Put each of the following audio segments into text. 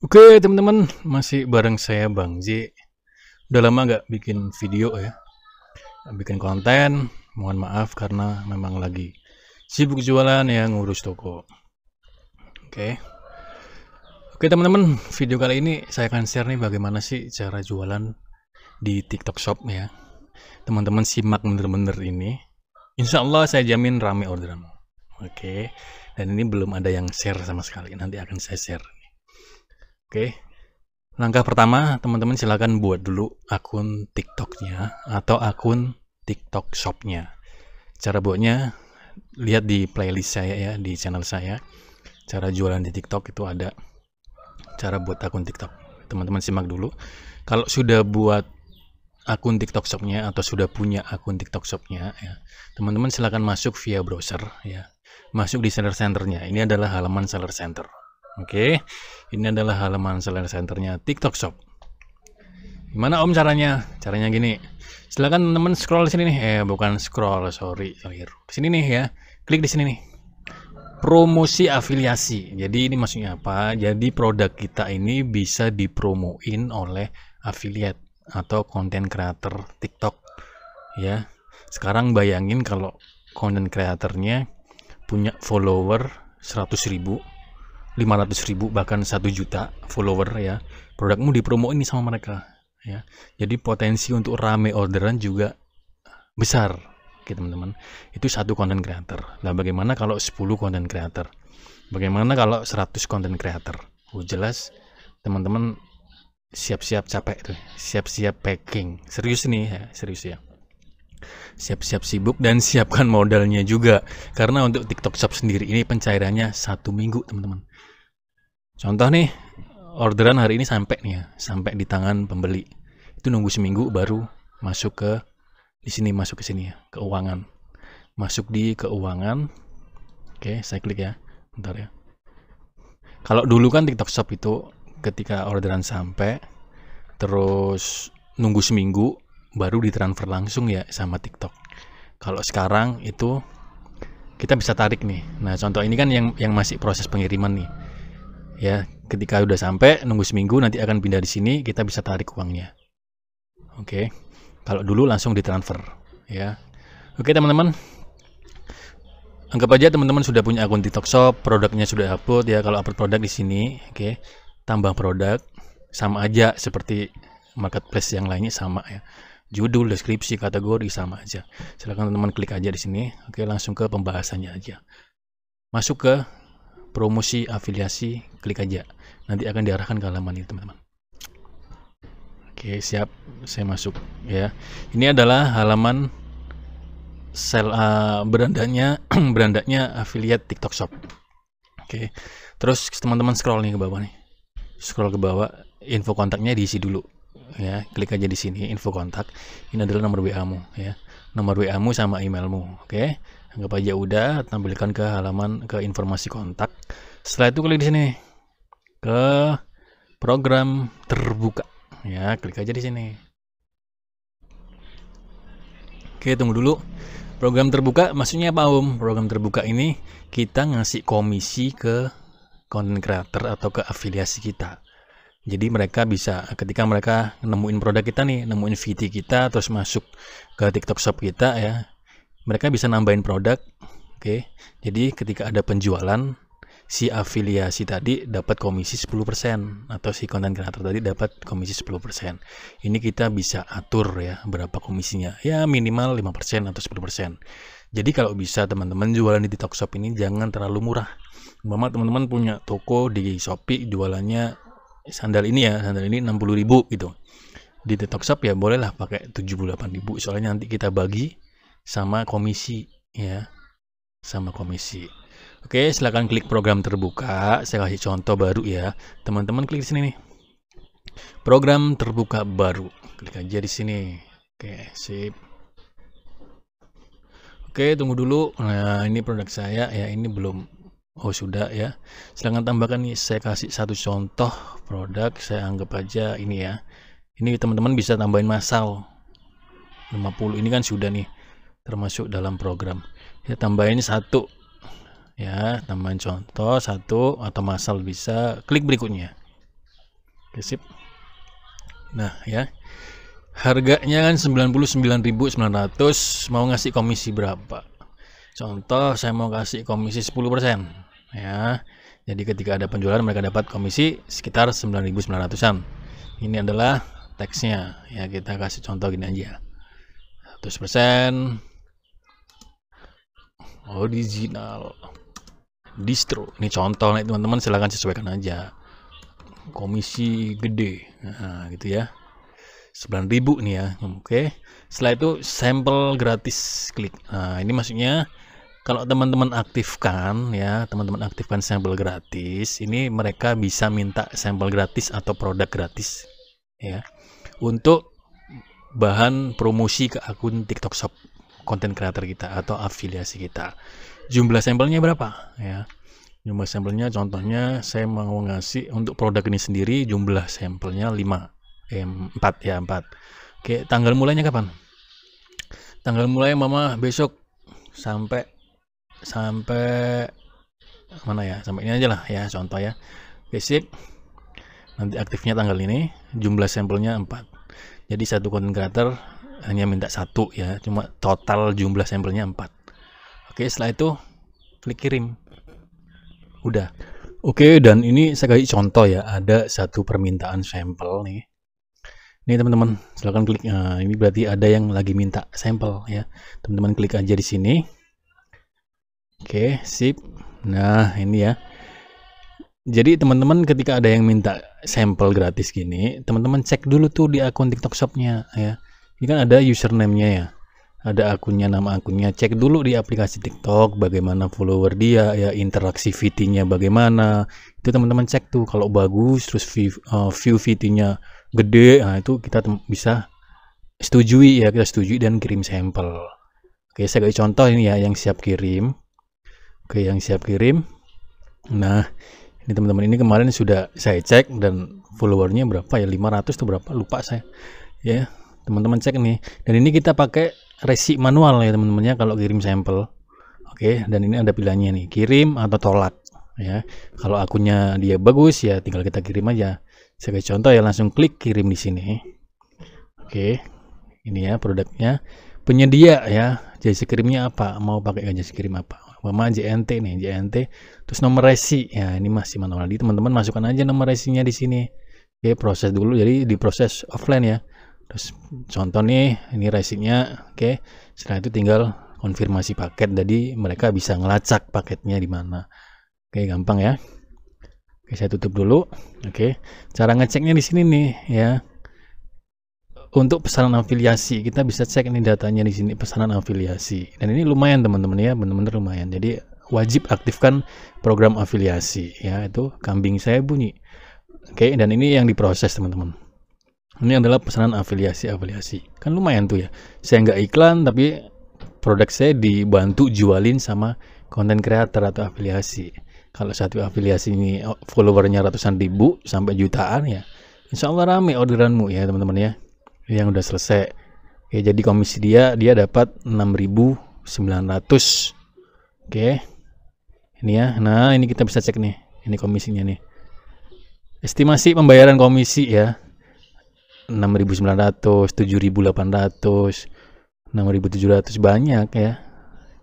Oke teman-teman, masih bareng saya Bang Z. Udah lama nggak bikin video ya, bikin konten. Mohon maaf karena memang lagi sibuk jualan ya ngurus toko. Oke, oke teman-teman, video kali ini saya akan share nih bagaimana sih cara jualan di TikTok Shop ya. Teman-teman simak bener-bener ini. Insya Allah saya jamin rame orderan. Oke, dan ini belum ada yang share sama sekali. Nanti akan saya share Oke. Langkah pertama, teman-teman silahkan buat dulu akun TikToknya atau akun TikTok Shopnya. Cara buatnya, lihat di playlist saya ya, di channel saya. Cara jualan di TikTok itu ada cara buat akun TikTok. Teman-teman simak dulu. Kalau sudah buat akun TikTok Shopnya atau sudah punya akun TikTok Shopnya, ya, teman-teman silahkan masuk via browser ya. Masuk di seller centernya. Ini adalah halaman seller center Oke, ini adalah halaman seller centernya TikTok Shop. Gimana om caranya? Caranya gini. Silahkan teman-teman scroll sini nih. Eh, bukan scroll, sorry, sorry. Sini nih ya. Klik di sini nih. Promosi afiliasi. Jadi ini maksudnya apa? Jadi produk kita ini bisa dipromoin oleh affiliate atau content creator TikTok. Ya. Sekarang bayangin kalau content creatornya punya follower 100 ribu 500 ribu bahkan 1 juta follower ya produkmu dipromo ini sama mereka ya jadi potensi untuk rame orderan juga besar oke teman-teman itu satu konten creator nah bagaimana kalau 10 konten creator bagaimana kalau 100 konten creator oh jelas teman-teman siap-siap capek tuh siap-siap packing serius nih ya serius ya siap-siap sibuk dan siapkan modalnya juga karena untuk TikTok Shop sendiri ini pencairannya satu minggu teman-teman Contoh nih, orderan hari ini sampai nih ya, sampai di tangan pembeli. Itu nunggu seminggu baru masuk ke di sini masuk ke sini ya, keuangan. Masuk di keuangan. Oke, saya klik ya. Bentar ya. Kalau dulu kan TikTok Shop itu ketika orderan sampai terus nunggu seminggu baru ditransfer langsung ya sama TikTok. Kalau sekarang itu kita bisa tarik nih. Nah, contoh ini kan yang yang masih proses pengiriman nih ya ketika udah sampai nunggu seminggu nanti akan pindah di sini kita bisa tarik uangnya oke kalau dulu langsung ditransfer ya oke teman-teman anggap aja teman-teman sudah punya akun TikTok Shop produknya sudah upload ya kalau upload produk di sini oke tambah produk sama aja seperti marketplace yang lainnya sama ya judul deskripsi kategori sama aja silahkan teman-teman klik aja di sini oke langsung ke pembahasannya aja masuk ke promosi afiliasi klik aja nanti akan diarahkan ke halaman ini teman-teman oke siap saya masuk ya ini adalah halaman sel uh, berandanya berandanya affiliate TikTok Shop oke terus teman-teman scroll nih ke bawah nih scroll ke bawah info kontaknya diisi dulu ya klik aja di sini info kontak ini adalah nomor WA mu ya nomor WA mu sama emailmu oke anggap aja udah tampilkan ke halaman ke informasi kontak setelah itu klik di sini ke program terbuka ya klik aja di sini oke tunggu dulu program terbuka maksudnya apa om program terbuka ini kita ngasih komisi ke content creator atau ke afiliasi kita jadi mereka bisa ketika mereka nemuin produk kita nih nemuin VT kita terus masuk ke TikTok Shop kita ya mereka bisa nambahin produk oke jadi ketika ada penjualan si afiliasi tadi dapat komisi 10% atau si konten kreator tadi dapat komisi 10%. Ini kita bisa atur ya berapa komisinya. Ya minimal 5% atau 10%. Jadi kalau bisa teman-teman jualan di TikTok Shop ini jangan terlalu murah. Mama teman-teman punya toko di Shopee jualannya sandal ini ya, sandal ini 60.000 gitu. Di TikTok Shop ya bolehlah pakai 78.000 soalnya nanti kita bagi sama komisi ya sama komisi Oke silahkan klik program terbuka saya kasih contoh baru ya teman-teman klik di sini nih program terbuka baru klik aja di sini Oke sip Oke tunggu dulu nah ini produk saya ya ini belum Oh sudah ya. Silahkan tambahkan nih. Saya kasih satu contoh produk. Saya anggap aja ini ya. Ini teman-teman bisa tambahin masal. 50 ini kan sudah nih termasuk dalam program ya tambahin satu ya tambahin contoh satu atau masal bisa klik berikutnya kesip nah ya harganya kan sembilan ribu ratus mau ngasih komisi berapa contoh saya mau kasih komisi sepuluh persen ya jadi ketika ada penjualan mereka dapat komisi sekitar ribu sembilan ratusan ini adalah teksnya ya kita kasih contoh gini aja 100% original distro ini contoh nih teman-teman silahkan sesuaikan aja komisi gede nah, gitu ya 9000 nih ya oke okay. setelah itu sampel gratis klik nah ini maksudnya kalau teman-teman aktifkan ya teman-teman aktifkan sampel gratis ini mereka bisa minta sampel gratis atau produk gratis ya untuk bahan promosi ke akun TikTok Shop konten kreator kita atau afiliasi kita. Jumlah sampelnya berapa ya? Jumlah sampelnya contohnya saya mau ngasih untuk produk ini sendiri jumlah sampelnya 5 eh, 4 ya 4. Oke, tanggal mulainya kapan? Tanggal mulai mama besok sampai sampai mana ya? Sampai ini aja lah ya contoh ya. Basic nanti aktifnya tanggal ini, jumlah sampelnya 4. Jadi satu konten creator hanya minta satu ya cuma total jumlah sampelnya empat oke setelah itu klik kirim udah oke dan ini saya kasih contoh ya ada satu permintaan sampel nih ini teman-teman silahkan klik nah, ini berarti ada yang lagi minta sampel ya teman-teman klik aja di sini oke sip nah ini ya jadi teman-teman ketika ada yang minta sampel gratis gini, teman-teman cek dulu tuh di akun TikTok Shopnya ya ini kan ada username-nya ya ada akunnya nama akunnya cek dulu di aplikasi TikTok bagaimana follower dia ya interaksi VT-nya bagaimana itu teman-teman cek tuh kalau bagus terus eh, view, uh, VT-nya gede nah itu kita bisa setujui ya kita setujui dan kirim sampel oke saya kasih contoh ini ya yang siap kirim oke yang siap kirim nah ini teman-teman ini kemarin sudah saya cek dan followernya berapa ya 500 tuh berapa lupa saya ya teman-teman cek nih dan ini kita pakai resi manual ya teman teman ya kalau kirim sampel oke dan ini ada pilihannya nih kirim atau tolak ya kalau akunnya dia bagus ya tinggal kita kirim aja sebagai contoh ya langsung klik kirim di sini oke ini ya produknya penyedia ya jadi kirimnya apa mau pakai aja kirim apa Mama JNT nih JNT terus nomor resi ya ini masih manual di teman-teman masukkan aja nomor resinya di sini oke proses dulu jadi di proses offline ya terus contoh nih ini racingnya oke okay. setelah itu tinggal konfirmasi paket jadi mereka bisa ngelacak paketnya di mana oke okay, gampang ya oke okay, saya tutup dulu oke okay. cara ngeceknya di sini nih ya untuk pesanan afiliasi kita bisa cek ini datanya di sini pesanan afiliasi dan ini lumayan teman-teman ya benar-benar lumayan jadi wajib aktifkan program afiliasi ya itu kambing saya bunyi oke okay, dan ini yang diproses teman-teman ini adalah pesanan afiliasi-afiliasi kan lumayan tuh ya saya nggak iklan tapi produk saya dibantu jualin sama konten kreator atau afiliasi kalau satu afiliasi ini oh, followernya ratusan ribu sampai jutaan ya insya Allah rame orderanmu ya teman-teman ya yang udah selesai oke jadi komisi dia dia dapat 6900 oke ini ya nah ini kita bisa cek nih ini komisinya nih estimasi pembayaran komisi ya 6.900, 7.800, 6.700 banyak ya.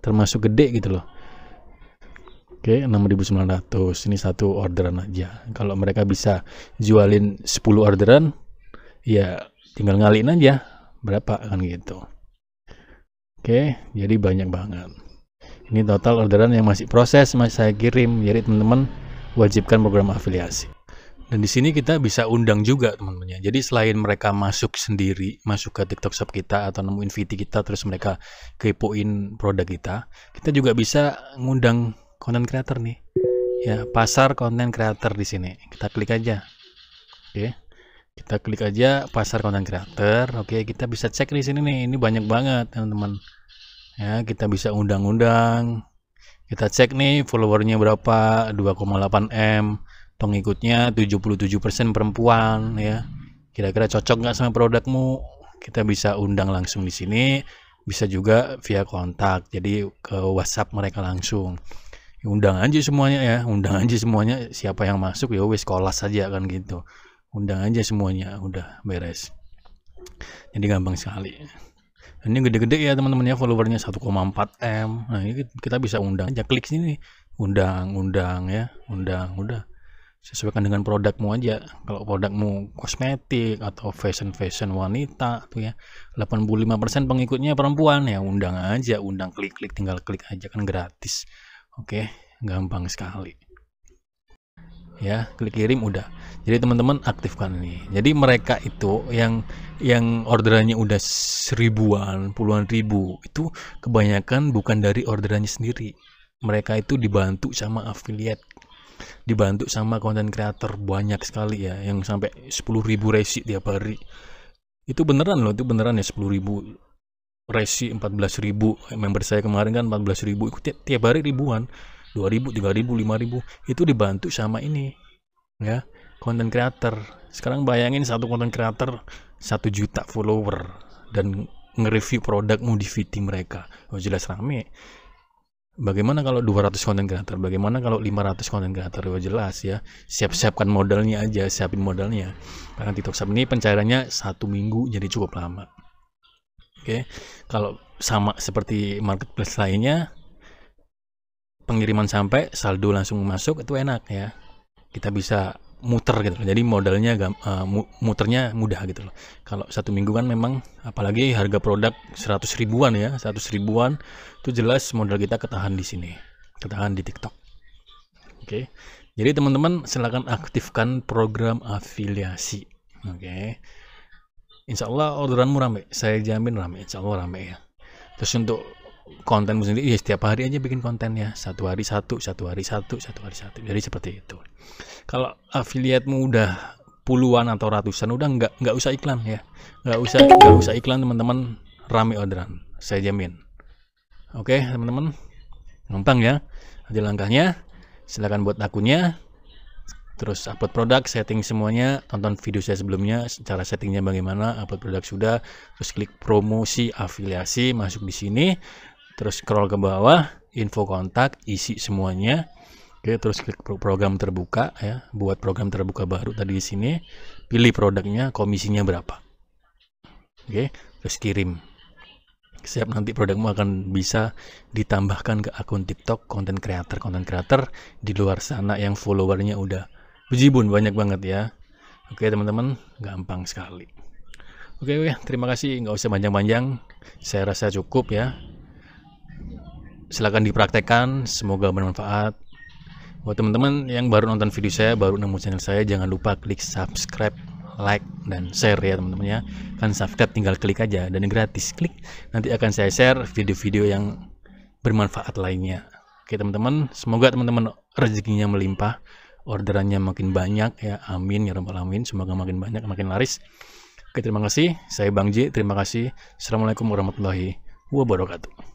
Termasuk gede gitu loh. Oke, 6.900. Ini satu orderan aja. Kalau mereka bisa jualin 10 orderan, ya tinggal ngalin aja berapa kan gitu. Oke, jadi banyak banget. Ini total orderan yang masih proses masih saya kirim. Jadi teman-teman wajibkan program afiliasi. Dan di sini kita bisa undang juga teman-teman Jadi selain mereka masuk sendiri, masuk ke TikTok Shop kita atau nemuin VT kita terus mereka kepoin produk kita, kita juga bisa ngundang konten creator nih. Ya, pasar konten creator di sini. Kita klik aja. Oke. Kita klik aja pasar konten creator. Oke, kita bisa cek di sini nih. Ini banyak banget, teman-teman. Ya, kita bisa undang-undang. Kita cek nih followernya berapa, 2,8 M pengikutnya 77% perempuan ya kira-kira cocok nggak sama produkmu kita bisa undang langsung di sini bisa juga via kontak jadi ke WhatsApp mereka langsung undang aja semuanya ya undang aja semuanya siapa yang masuk ya wis sekolah saja kan gitu undang aja semuanya udah beres jadi gampang sekali ini gede-gede ya teman-teman ya followernya 1,4 m nah ini kita bisa undang aja klik sini undang undang ya undang udah sesuaikan dengan produkmu aja kalau produkmu kosmetik atau fashion fashion wanita tuh ya 85% pengikutnya perempuan ya undang aja undang klik klik tinggal klik aja kan gratis oke gampang sekali ya klik kirim udah jadi teman-teman aktifkan ini jadi mereka itu yang yang orderannya udah seribuan puluhan ribu itu kebanyakan bukan dari orderannya sendiri mereka itu dibantu sama affiliate dibantu sama konten kreator banyak sekali ya yang sampai 10.000 resi tiap hari itu beneran loh itu beneran ya 10.000 resi ribu member saya kemarin kan 14.000 itu tiap, tiap hari ribuan ribu ribu lima ribu itu dibantu sama ini ya konten kreator sekarang bayangin satu konten kreator satu juta follower dan nge-review produkmu di VT mereka oh jelas rame Bagaimana kalau 200 konten creator? Bagaimana kalau 500 konten creator? Ya jelas ya. Siap-siapkan modalnya aja, siapin modalnya. Karena TikTok Shop ini pencairannya satu minggu jadi cukup lama. Oke, kalau sama seperti marketplace lainnya, pengiriman sampai saldo langsung masuk itu enak ya. Kita bisa muter gitu loh. Jadi modalnya uh, muternya mudah gitu loh. Kalau satu minggu kan memang apalagi harga produk 100 ribuan ya, 100 ribuan itu jelas modal kita ketahan di sini. Ketahan di TikTok. Oke. Okay. Jadi teman-teman silahkan aktifkan program afiliasi. Oke. Okay. Insya Allah orderan rame. Saya jamin rame. Insya Allah rame ya. Terus untuk konten sendiri ya setiap hari aja bikin kontennya satu hari satu satu hari satu satu hari satu jadi seperti itu kalau afiliatmu udah puluhan atau ratusan udah nggak nggak usah iklan ya nggak usah nggak usah iklan teman-teman rame orderan saya jamin oke teman-teman numpang ya aja langkahnya silahkan buat akunnya terus upload produk, setting semuanya, tonton video saya sebelumnya, secara settingnya bagaimana, upload produk sudah, terus klik promosi afiliasi, masuk di sini, terus scroll ke bawah info kontak isi semuanya oke terus klik program terbuka ya buat program terbuka baru tadi di sini pilih produknya komisinya berapa oke terus kirim siap nanti produkmu akan bisa ditambahkan ke akun TikTok konten creator konten creator di luar sana yang followernya udah bejibun banyak banget ya Oke teman-teman, gampang sekali. Oke, oke, terima kasih. Nggak usah panjang-panjang. Saya rasa cukup ya silahkan dipraktekkan semoga bermanfaat buat teman-teman yang baru nonton video saya baru nemu channel saya jangan lupa klik subscribe like dan share ya teman-teman ya kan subscribe tinggal klik aja dan gratis klik nanti akan saya share video-video yang bermanfaat lainnya oke teman-teman semoga teman-teman rezekinya melimpah orderannya makin banyak ya amin ya rabbal alamin semoga makin banyak makin laris Oke, terima kasih. Saya Bang J. Terima kasih. Assalamualaikum warahmatullahi wabarakatuh.